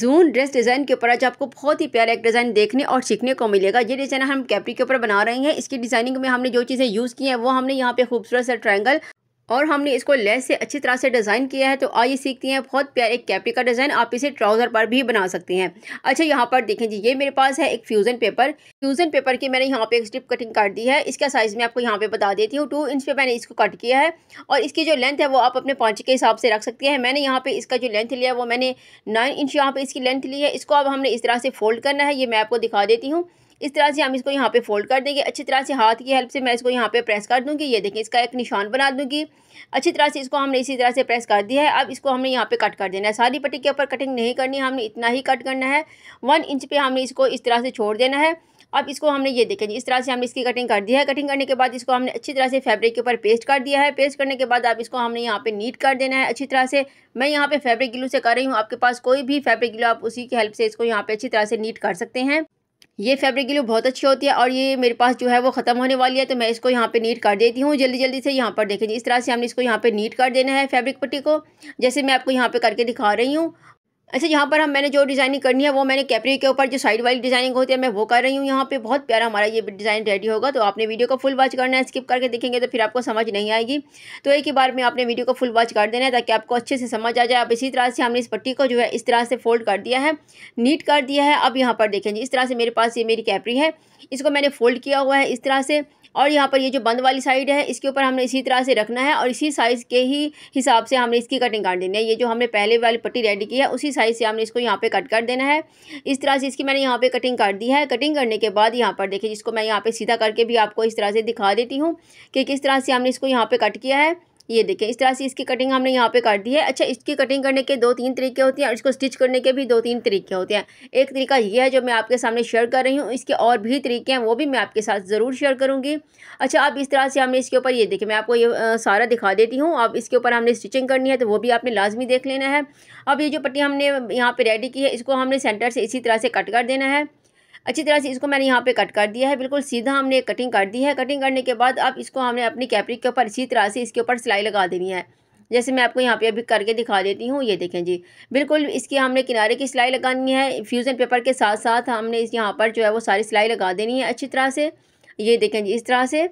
जून dress design के ऊपर आज आपको बहुत ही प्यारा एक डिज़ाइन देखने और सीखने को मिलेगा ये डिज़ाइन हम कैपरी के ऊपर बना रहे हैं इसकी डिज़ाइनिंग में हमने जो चीज़ें यूज़ की हैं वो हमने यहाँ पे खूबसूरत सा ट्रायंगल और हमने इसको लेस से अच्छी तरह से डिज़ाइन किया है तो आइए सीखती हैं बहुत प्यारे कैपरी का डिज़ाइन आप इसे ट्राउज़र पर भी बना सकती हैं अच्छा यहाँ पर देखें जी ये मेरे पास है एक फ्यूज़न पेपर फ्यूज़न पेपर की मैंने यहाँ पे एक स्ट्रिप कटिंग काट दी है इसका साइज़ मैं आपको यहाँ पे बता देती हूँ टू इंच पर मैंने इसको कट किया है और इसकी जो लेंथ है वो आप अपने पाँच के हिसाब से रख सकती है मैंने यहाँ पर इसका जो लेंथ लिया है वो मैंने नाइन इंच यहाँ पर इसकी लेंथ ली है इसको अब हमने इस तरह से फोल्ड करना है ये मैं आपको दिखा देती हूँ इस तरह से हम इसको यहाँ पे फोल्ड कर देंगे अच्छी तरह से हाथ की हेल्प से मैं इसको यहाँ पे प्रेस कर दूँगी ये देखें इसका एक निशान बना दूँगी अच्छी तरह से इसको हमने इसी तरह से प्रेस कर दिया है अब इसको हमने यहाँ पे कट कर देना है सारी पट्टी के ऊपर कटिंग नहीं करनी हमने इतना ही कट करना है वन इंच पर हमने इसको इस तरह से छोड़ देना है अब इसको हमने ये देखें इस तरह से हमने इसकी कटिंग कर दी है कटिंग करने के बाद इसको हमने अच्छी तरह से फैब्रिक के ऊपर पेस्ट कर दिया है पेस्ट करने के बाद आप इसको हमने यहाँ पे नीट कर देना है अच्छी तरह से मैं यहाँ पे फैब्रिक गिलू से कर रही हूँ आपके पास कोई भी फैब्रिक गिलू आप उसी की हेल्प से इसको यहाँ पे अच्छी तरह से नीट कर सकते हैं ये फैब्रिक के लिए बहुत अच्छी होती है और ये मेरे पास जो है वो ख़त्म होने वाली है तो मैं इसको यहाँ पे नीट कर देती हूँ जल्दी जल्दी से यहाँ पर देखें इस तरह से हमने इसको यहाँ पे नीट कर देना है फैब्रिक पट्टी को जैसे मैं आपको यहाँ पे करके दिखा रही हूँ अच्छा यहाँ पर हम मैंने जो डिज़ाइनिंग करनी है वो मैंने कैपरी के ऊपर जो साइड वाली डिज़ाइनिंग होती है मैं वो कर रही हूँ यहाँ पे बहुत प्यारा हमारा ये डिज़ाइन रेडी होगा तो आपने वीडियो को फुल वॉच करना है स्किप करके देखेंगे तो फिर आपको समझ नहीं आएगी तो एक ही बार में आपने वीडियो को फुल वॉच कर देना है ताकि आपको अच्छे से समझ आ जाए अब इसी तरह से हमने इस पट्टी को जो है इस तरह से फोल्ड कर दिया है नीट कर दिया है अब यहाँ पर देखेंगे इस तरह से मेरे पास ये मेरी कैपरी है इसको मैंने फोल्ड किया हुआ है इस तरह से और यहाँ पर ये जो बंद वाली साइड है इसके ऊपर हमने इसी तरह से रखना है और इसी साइज़ के ही हिसाब से हमने इसकी कटिंग कर देनी है ये जो हमने पहले वाली पट्टी रेडी की है उसी अट्ठाईस से हमने इसको यहाँ पे कट कर देना है इस तरह से इसकी मैंने यहाँ पे कटिंग कर दी है कटिंग करने के बाद यहाँ पर देखिए जिसको मैं यहाँ पे सीधा करके भी आपको इस तरह से दिखा देती हूँ कि किस तरह से हमने इसको यहाँ पे कट किया है ये देखें इस तरह से इसकी कटिंग हमने यहाँ पे कर दी है अच्छा इसकी कटिंग करने के दो तीन तरीके होते हैं और इसको स्टिच करने के भी दो तीन तरीके होते हैं एक तरीका ये है जो मैं आपके सामने शेयर कर रही हूँ इसके और भी तरीके हैं वो भी मैं आपके साथ ज़रूर शेयर करूँगी अच्छा अब इस तरह से हमने इसके ऊपर ये देखें मैं आपको ये सारा दिखा देती हूँ अब इसके ऊपर हमने स्टिचिंग करनी है तो वो भी आपने लाजमी देख लेना है अब ये जो पट्टी हमने यहाँ पर रेडी की है इसको हमने सेंटर से इसी तरह से कट कर देना है अच्छी तरह से इसको मैंने यहाँ पे कट कर दिया है बिल्कुल सीधा हमने कटिंग कर दी है कटिंग करने के बाद अब इसको हमने अपनी कैपरिक के ऊपर इसी तरह से इसके ऊपर सिलाई लगा देनी है जैसे मैं आपको यहाँ पे अभी करके दिखा देती हूँ ये देखें जी बिल्कुल इसकी हमने किनारे की सिलाई लगानी है फ्यूज़न पेपर के साथ साथ हमने इस यहाँ पर जो है वो सारी सिलाई लगा देनी है अच्छी तरह से ये देखें जी इस तरह से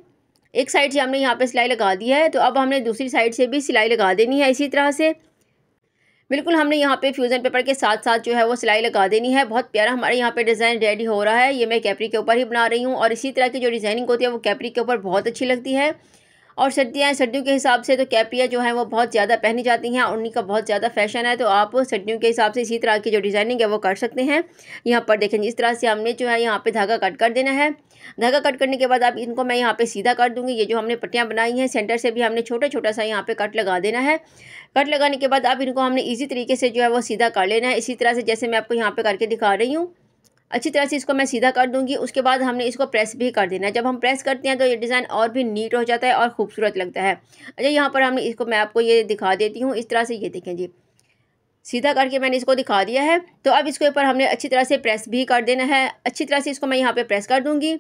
एक साइड से हमने यहाँ पे सिलाई लगा दी है तो अब हमने दूसरी साइड से भी सिलाई लगा देनी है इसी तरह से बिल्कुल हमने यहाँ पे फ्यूज़न पेपर के साथ साथ जो है वो सिलाई लगा देनी है बहुत प्यारा हमारे यहाँ पे डिज़ाइन रेडी हो रहा है ये मैं कैपरी के ऊपर ही बना रही हूँ और इसी तरह की जो डिज़ाइनिंग होती है वो कैपरी के ऊपर बहुत अच्छी लगती है और सर्दियाँ सर्दियों के हिसाब से तो कैपियाँ जो हैं वो बहुत ज़्यादा पहनी जाती हैं और उन्हीं का बहुत ज़्यादा फैशन है तो आप सर्दियों के हिसाब से इसी तरह की जो डिज़ाइनिंग है वो कर सकते हैं यहाँ पर देखें इस तरह से हमने जो है यहाँ पर धागा कट कर देना है धागा कट करने के बाद आप इनको मैं यहाँ पर सीधा कर दूँगी ये जो हमने पट्टियाँ बनाई हैं सेंटर से भी हमने छोटा छोटा सा यहाँ पर कट लगा देना है कट लगाने के बाद आप इनको हमने ईजी तरीके से जो है वो सीधा कर लेना है इसी तरह से जैसे मैं आपको यहाँ पर करके दिखा रही हूँ अच्छी तरह से इसको मैं सीधा कर दूँगी उसके बाद हमने इसको प्रेस भी कर देना है जब हम प्रेस करते हैं तो ये डिज़ाइन और भी नीट हो जाता है और खूबसूरत लगता है अच्छा यहाँ पर हमने इसको मैं आपको ये दिखा देती हूँ इस तरह से ये देखें जी सीधा करके मैंने इसको दिखा दिया है तो अब इसके ऊपर हमने अच्छी तरह से प्रेस भी कर देना है अच्छी तरह से इसको मैं यहाँ पर प्रेस कर दूँगी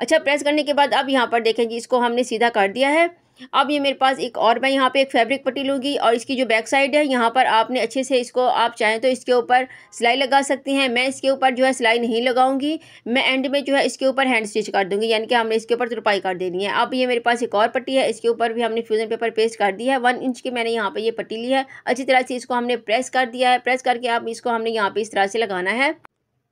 अच्छा प्रेस करने के बाद अब यहाँ पर देखें जी इसको हमने सीधा कर दिया है अब ये मेरे पास एक और मैं यहाँ पे एक फैब्रिक पट्टी लूँगी और इसकी जो बैक साइड है यहाँ पर आपने अच्छे से इसको आप चाहें तो इसके ऊपर सिलाई लगा सकती हैं मैं इसके ऊपर जो है सिलाई नहीं लगाऊंगी मैं एंड में जो है इसके ऊपर हैंड स्टिच कर दूँगी यानी कि हमने इसके ऊपर तुरपाई कर देनी है अब ये मेरे पास एक और पट्टी है इसके ऊपर भी हमने फ्यूज़न पेपर पेस्ट कर दिया है वन इंच की मैंने यहाँ पर ये पट्टी ली है अच्छी तरह से इसको हमने प्रेस कर दिया है प्रेस करके आप इसको हमने यहाँ पर इस तरह से लगाना है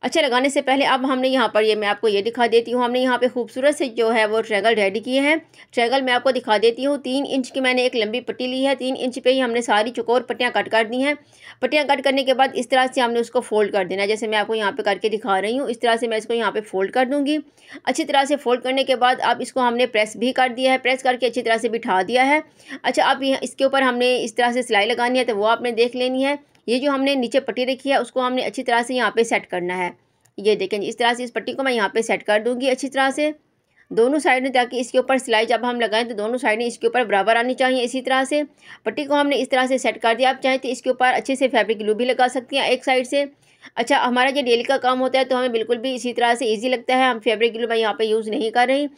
अच्छा लगाने से पहले अब हमने यहाँ पर ये मैं आपको ये दिखा देती हूँ हमने यहाँ पे खूबसूरत से जो है वो ट्रैगल रेडी किए हैं ट्रैगल मैं आपको दिखा देती हूँ तीन इंच की मैंने एक लंबी पट्टी ली है तीन इंच पे ही हमने सारी चकोर पट्टियाँ कट कर दी हैं पट्टियाँ कट करने के बाद इस तरह से हमने उसको फोल्ड कर देना जैसे मैं आपको यहाँ पर करके दिखा रही हूँ इस तरह से मैं इसको यहाँ पर फोल्ड कर दूँगी अच्छी तरह से फोल्ड करने के बाद अब इसको हमने प्रेस भी कर दिया है प्रेस करके अच्छी तरह से बिठा दिया है अच्छा अब इसके ऊपर हमने इस तरह से सिलाई लगानी है तो वो आपने देख लेनी है ये जो हमने नीचे पट्टी रखी है उसको हमने अच्छी तरह से यहाँ पे सेट करना है ये देखें इस तरह से इस पट्टी को मैं यहाँ पे सेट कर दूँगी अच्छी तरह से दोनों साइड में ताकि इसके ऊपर सिलाई जब हम लगाएं तो दोनों साइड में इसके ऊपर बराबर आनी चाहिए इसी तरह से पट्टी को हमने इस तरह से सेट कर दिया आप चाहें तो इसके ऊपर अच्छे से फैब्रिक ग्लू भी लगा सकती हैं एक साइड से अच्छा हमारा जो डेली का काम होता है तो हमें बिल्कुल भी इसी तरह से ईजी लगता है हम फेब्रिक ग्लू मैं यहाँ पर यूज़ नहीं कर रही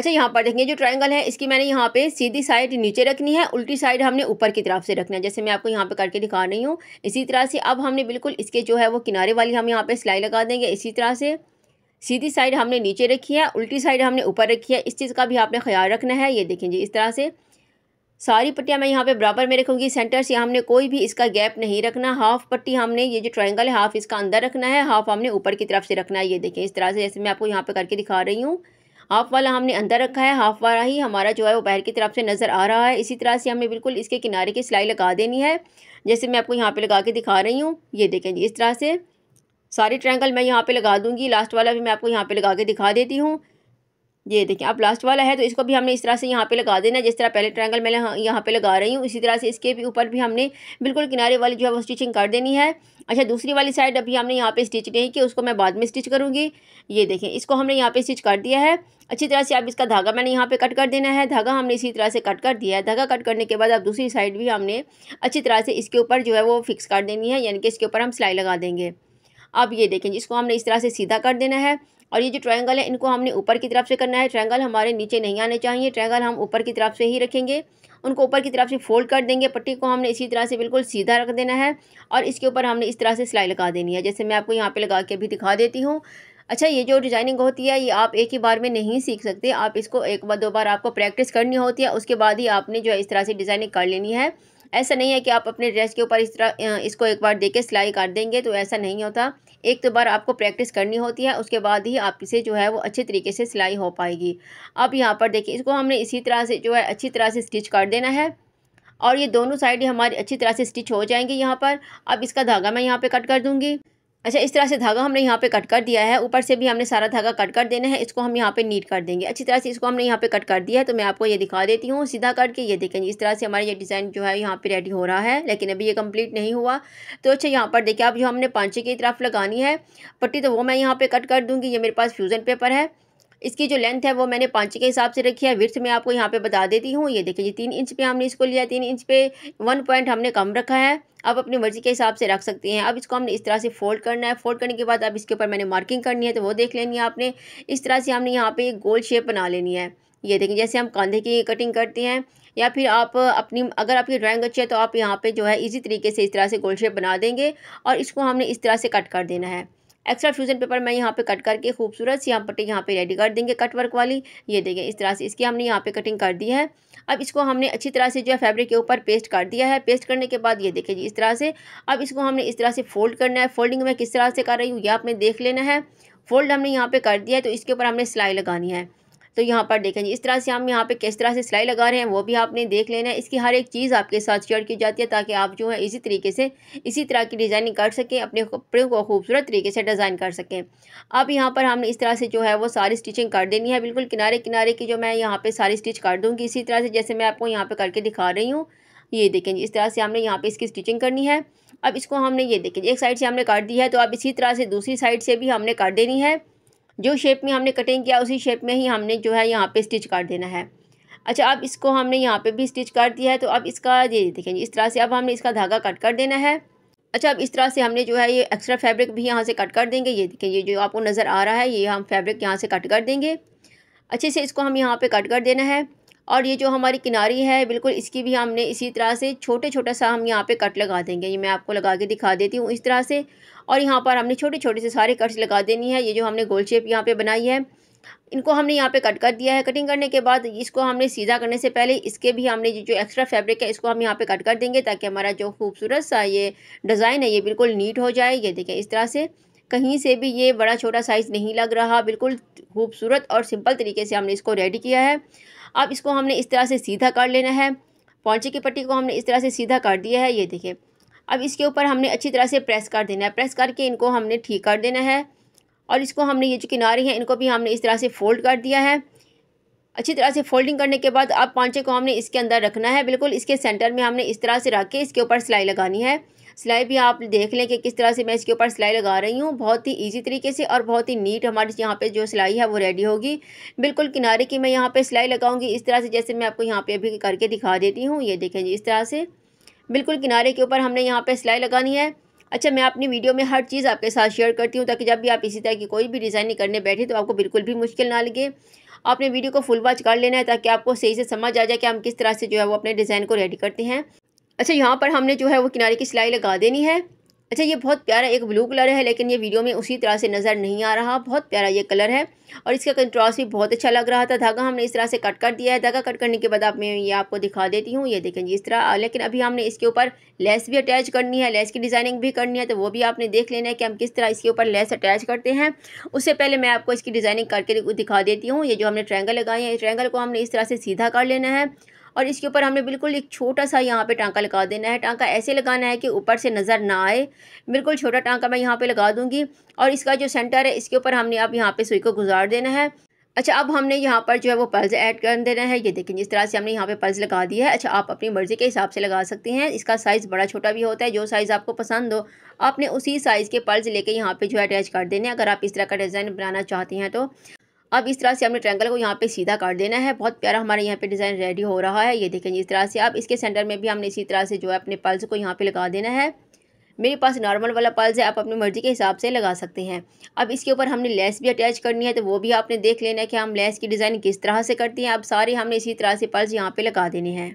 अच्छा यहाँ पर देखेंगे जो ट्रायंगल है इसकी मैंने यहाँ पे सीधी साइड नीचे रखनी है उल्टी साइड हमने ऊपर की तरफ से रखना है जैसे मैं आपको यहाँ पे करके दिखा रही हूँ इसी तरह से अब हमने बिल्कुल इसके जो है वो किनारे वाली हम यहाँ पे सिलाई लगा देंगे इसी तरह से सीधी साइड हमने नीचे रखी है उल्टी साइड हमने ऊपर रखी है इस चीज़ का भी आपने ख्याल रखना है ये देखें जी इस तरह से सारी पट्टियाँ मैं यहाँ पर बराबर में रखूँगी सेंटर से हमने कोई भी इसका गैप नहीं रखना हाफ पट्टी हमने ये जो ट्राइंगल है हाफ इसका अंदर रखना है हाफ हमने ऊपर की तरफ से रखना है ये देखें इस तरह से जैसे मैं आपको यहाँ पर करके दिखा रही हूँ हाफ वाला हमने अंदर रखा है हाफ वाला ही हमारा जो है वो बाहर की तरफ से नज़र आ रहा है इसी तरह से हमने बिल्कुल इसके किनारे की सिलाई लगा देनी है जैसे मैं आपको यहाँ पर लगा के दिखा रही हूँ ये देखें जी इस तरह से सारी ट्रैंगल मैं यहाँ पे लगा दूँगी लास्ट वाला भी मैं आपको यहाँ पे लगा के दिखा देती हूँ ये देखिए अब लास्ट वाला है तो इसको भी हमने इस तरह से यहाँ पे लगा देना जिस तरह पहले ट्रायंगल मैं यहाँ पे लगा रही हूँ इसी तरह से इसके भी ऊपर भी हमने बिल्कुल किनारे वाली जो है वो स्टिचिंग कर देनी है अच्छा दूसरी वाली साइड अभी हमने यहाँ पे स्टिच नहीं की उसको मैं बाद में स्टिच करूँगी ये देखें इसको हमने यहाँ पे स्टिच कर दिया है अच्छी तरह से अब इसका धागा मैंने यहाँ पे कट कर देना है धागा हमने इसी तरह से कट कर दिया है धागा कट करने के बाद अब दूसरी साइड भी हमने अच्छी तरह से इसके ऊपर जो है वो फिक्स कर देनी है यानी कि इसके ऊपर हम सिलाई लगा देंगे अब ये देखें जिसको हमने इस तरह से सीधा कर देना है और ये जो ट्रायंगल है इनको हमने ऊपर की तरफ से करना है ट्रायंगल हमारे नीचे नहीं आने चाहिए ट्रायंगल हम ऊपर की तरफ से ही रखेंगे उनको ऊपर की तरफ से फोल्ड कर देंगे पट्टी को हमने इसी तरह से बिल्कुल सीधा रख देना है और इसके ऊपर हमने इस तरह से सिलाई लगा देनी है जैसे मैं आपको यहाँ पर लगा के अभी दिखा देती हूँ अच्छा ये जो डिज़ाइनिंग होती है ये आप एक ही बार में नहीं सीख सकते आप इसको एक बार दो बार आपको प्रैक्टिस करनी होती है उसके बाद ही आपने जो है इस तरह से डिज़ाइनिंग कर लेनी है ऐसा नहीं है कि आप अपने ड्रेस के ऊपर इस तरह इसको एक बार देके सिलाई काट देंगे तो ऐसा नहीं होता एक तो बार आपको प्रैक्टिस करनी होती है उसके बाद ही आप इसे जो है वो अच्छे तरीके से सिलाई हो पाएगी अब यहाँ पर देखिए इसको हमने इसी तरह से जो है अच्छी तरह से स्टिच कर देना है और ये दोनों साइड हमारी अच्छी तरह से स्टिच हो जाएंगी यहाँ पर अब इसका धागा मैं यहाँ पे कट कर दूँगी अच्छा इस तरह से धागा हमने यहाँ पे कट कर दिया है ऊपर से भी हमने सारा धागा कट कर देना है इसको हम यहाँ पे नीट कर देंगे अच्छी तरह से इसको हमने यहाँ पे कट कर दिया है तो मैं आपको ये दिखा देती हूँ सीधा कट के ये देखेंगे इस तरह से हमारा ये डिज़ाइन जो है यहाँ पे रेडी हो रहा है लेकिन अभी ये कम्प्लीट नहीं हुआ तो अच्छा यहाँ पर देखिए अब जो हमने पांचे की तरफ लगानी है पट्टी तो वो मैं यहाँ पर कट कर दूँगी ये मेरे पास फ्यूज़न पेपर है इसकी जो लेंथ है वो मैंने पाँच के हिसाब से रखी है विर्थ में आपको यहाँ पे बता देती हूँ ये देखिए जी तीन इंच पे हमने इसको लिया तीन इंच पे वन पॉइंट हमने कम रखा है आप अपनी मर्ज़ी के हिसाब से रख सकते हैं अब इसको हमने इस तरह से फोल्ड करना है फोल्ड करने के बाद अब इसके ऊपर मैंने मार्किंग करनी है तो वो देख लेनी है आपने इस तरह से हमने यहाँ पर गोल शेप बना लेनी है ये देखें जैसे हम कंधे की कटिंग करते हैं या फिर आप अपनी अगर आपकी ड्राइंग अच्छी है तो आप यहाँ पे जो है इजी तरीके से इस तरह से गोल शेप बना देंगे और इसको हमने इस तरह से कट कर देना है एक्स्ट्रा फ्यूजन पेपर मैं यहाँ पे कट करके खूबसूरत सी यहाँ पट्टी यहाँ पे रेडी कर देंगे कट वर्क वाली ये देखें इस तरह से इसकी हमने यहाँ पे कटिंग कर दी है अब इसको हमने अच्छी तरह से जो है फैब्रिक के ऊपर पेस्ट कर दिया है पेस्ट करने के बाद ये देखें जी इस तरह से अब इसको हमने इस तरह से फोल्ड करना है फोल्डिंग मैं किस तरह से कर रही हूँ ये आपने देख लेना है फोल्ड हमने यहाँ पर कर दिया है तो इसके ऊपर हमने सिलाई लगानी है तो यहाँ पर देखें जी इस तरह से हम यहाँ पे किस तरह से सिलाई लगा रहे हैं वो भी आपने देख लेना है इसकी हर एक चीज़ आपके साथ शेयर की जाती है ताकि आप जो है इसी तरीके से इसी तरह की डिज़ाइनिंग कर सकें अपने कपड़े को खूबसूरत तरीके से डिज़ाइन कर सकें अब यहाँ पर हमने इस तरह से जो है वो सारी स्टिचिंग कर देनी है बिल्कुल किनारे किनारे की जो मैं यहाँ पर सारी स्टिच कर दूँगी इसी तरह से जैसे मैं आपको यहाँ पर करके दिखा रही हूँ ये देखें जी इस तरह से हमने यहाँ पे इसकी स्टिचिंग करनी है अब इसको हमने ये देखें एक साइड से हमने काट दी है तो अब इसी तरह से दूसरी साइड से भी हमने काट देनी है जो शेप में हमने कटिंग किया उसी शेप में ही हमने जो है यहाँ पे स्टिच कर देना है अच्छा अब इसको हमने यहाँ पे भी स्टिच कर दिया है तो अब इसका ये देखें इस तरह से अब हमने इसका धागा कट कर देना है अच्छा अब इस तरह से हमने जो है ये एक्स्ट्रा फैब्रिक भी यहाँ से कट कर देंगे ये देखें ये जो आपको नज़र आ रहा है ये हम फैब्रिक यहाँ से कट कर देंगे अच्छे से इसको हम यहाँ पर कट कर देना है और ये जो हमारी किनारी है बिल्कुल इसकी भी हमने इसी तरह से छोटे छोटा सा हम यहाँ पे कट लगा देंगे ये मैं आपको लगा के दिखा देती हूँ इस तरह से और यहाँ पर हमने छोटे छोटे से सारे कट्स लगा देनी है ये जो हमने गोल शेप यहाँ पर बनाई है इनको हमने यहाँ पे कट कर दिया है कटिंग करने के बाद इसको हमने सीधा करने से पहले इसके भी हमने जो एक्स्ट्रा फैब्रिक है इसको हम यहाँ पे कट कर देंगे ताकि हमारा जो खूबसूरत सा ये डिज़ाइन है ये बिल्कुल नीट हो जाए ये देखें इस तरह से कहीं से भी ये बड़ा छोटा साइज़ नहीं लग रहा बिल्कुल खूबसूरत और सिंपल तरीके से हमने इसको रेडी किया है अब इसको हमने इस तरह से सीधा कर लेना है पौचे की पट्टी को हमने इस तरह से सीधा कर दिया है ये देखिए अब इसके ऊपर हमने अच्छी तरह से प्रेस कर देना है प्रेस करके इनको हमने ठीक कर देना है और इसको हमने ये जो किनारे हैं इनको भी हमने इस तरह से फोल्ड कर दिया है अच्छी तरह से फोल्डिंग करने के बाद अब पांचे को हमने इसके अंदर रखना है बिल्कुल इसके सेंटर में हमने इस तरह से रख के इसके ऊपर सिलाई लगानी है सिलाई भी आप देख लें कि किस तरह से मैं इसके ऊपर सिलाई लगा रही हूँ बहुत ही इजी तरीके से और बहुत ही नीट हमारी यहाँ पे जो सिलाई है वो रेडी होगी बिल्कुल किनारे की मैं यहाँ पे सिलाई लगाऊंगी इस तरह से जैसे मैं आपको यहाँ पे अभी करके दिखा देती हूँ ये देखें जी इस तरह से बिल्कुल किनारे के ऊपर हमने यहाँ पर सिलाई लगानी है अच्छा मैं अपनी वीडियो में हर चीज़ आपके साथ शेयर करती हूँ ताकि जब भी आप इसी तरह की कोई भी डिज़ाइनिंग करने बैठे तो आपको बिल्कुल भी मुश्किल ना लगे आपने वीडियो को फुल वॉच कर लेना है ताकि आपको सही से समझ आ जाए कि हम किस तरह से जो है वो अपने डिज़ाइन को रेडी करते हैं अच्छा यहाँ पर हमने जो है वो किनारे की सिलाई लगा देनी है अच्छा ये बहुत प्यारा एक ब्लू कलर है लेकिन ये वीडियो में उसी तरह से नज़र नहीं आ रहा बहुत प्यारा ये कलर है और इसका कंट्रास्ट भी बहुत अच्छा लग रहा था धागा हमने इस तरह से कट कर दिया है धागा कट करने के बाद आप मैं ये आपको दिखा देती हूँ ये देखें जी इस तरह लेकिन अभी हमने इसके ऊपर लेस भी अटैच करनी है लेस की डिज़ाइनिंग भी करनी है तो वो भी आपने देख लेना है कि हम किस तरह इसके ऊपर लेस अटैच करते हैं उससे पहले मैं आपको इसकी डिज़ाइनिंग करके दिखा देती हूँ ये जो हमने ट्रैंगल लगाए हैं इस ट्रैंगल को हमने इस तरह से सीधा कर लेना है और इसके ऊपर हमने बिल्कुल एक छोटा सा यहाँ पे टांका लगा देना है टांका ऐसे लगाना है कि ऊपर से नज़र ना आए बिल्कुल छोटा टांका मैं यहाँ पे लगा दूँगी और इसका जो सेंटर है इसके ऊपर हमने अब यहाँ पे सुई को गुजार देना है अच्छा अब हमने यहाँ पर जो है वो पल्स ऐड कर देना है ये देखें जिस तरह से हमने यहाँ पे पल्स लगा दी है अच्छा आप अपनी मर्ज़ी के हिसाब से लगा सकती हैं इसका साइज़ बड़ा छोटा भी होता है जो साइज़ आपको पसंद हो आपने उसी साइज़ के पल्स लेके यहाँ पे जो है अटैच कर देने अगर आप इस तरह का डिज़ाइन बनाना चाहती हैं तो अब इस तरह से हमने ट्रैंगल को यहाँ पे सीधा काट देना है बहुत प्यारा हमारे यहाँ पे डिज़ाइन रेडी हो रहा है ये देखेंगे इस तरह से अब इसके सेंटर में भी हमने इसी तरह से जो है अपने पल्स को यहाँ पे लगा देना है मेरे पास नॉर्मल वाला पल्स है आप अपनी मर्ज़ी के हिसाब से लगा सकते हैं अब इसके ऊपर हमने लेस भी अटैच करनी है तो वो भी आपने देख लेना है कि हम लेस की डिज़ाइन किस तरह से करती हैं अब सारे हमने इसी तरह से पल्स यहाँ पर लगा देने हैं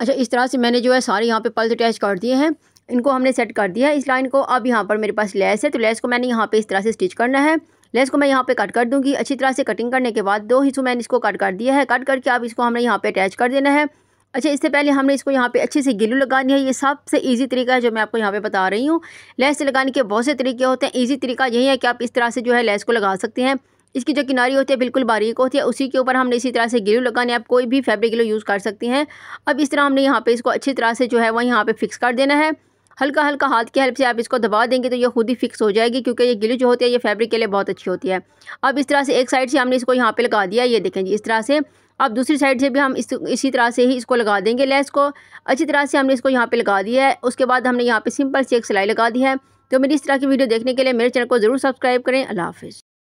अच्छा इस तरह से मैंने जो है सारे यहाँ पर पल्स अटैच कर दिए हैं इनको हमने सेट कर दिया है इस लाइन को अब यहाँ पर मेरे पास लेस है तो लेस को मैंने यहाँ पर इस तरह से स्टिच करना है लेंस को मैं यहाँ पे कट कर दूंगी अच्छी तरह से कटिंग करने के बाद दो हिस्सों मैंने इसको कट कर दिया है कट करके आप इसको हमने यहाँ पे अटैच कर देना है अच्छा इससे पहले हमने इसको यहाँ पे अच्छे से गिलू लगानी है ये सबसे इजी तरीका है जो मैं आपको यहाँ पे बता रही हूँ लेंस लगाने के बहुत से तरीके होते हैं ईजी तरीका यही है कि आप इस तरह से जो है लेंस को लगा सकते हैं इसकी जो किनारी होती है बिल्कुल बारीक होती है उसी के ऊपर हमने इसी तरह से गिलू लगाने आप कोई भी फैब्रिक गिलू यूज़ कर सकती हैं अब इस तरह हमने यहाँ पर इसको अच्छी तरह से जो है वह यहाँ पर फिक्स कर देना है हल्का हल्का हाथ की हेल्प से आप इसको दबा देंगे तो ये खुद ही फिक्स हो जाएगी क्योंकि ये गिली जो होती है ये फैब्रिक के लिए बहुत अच्छी होती है अब इस तरह से एक साइड से हमने इसको यहाँ पे लगा दिया ये देखें जी इस तरह से अब दूसरी साइड से भी हम इस इसी तरह से ही इसको लगा देंगे लेस को अच्छी तरह से हमने इसको यहाँ पे लगा दिया है उसके बाद हमने यहाँ पे सिंपल से एक सिलाई लगा दी है तो मेरी इस तरह की वीडियो देखने के लिए मेरे चैनल को ज़रूर सब्सक्राइब करें अल्लाह हाफिज़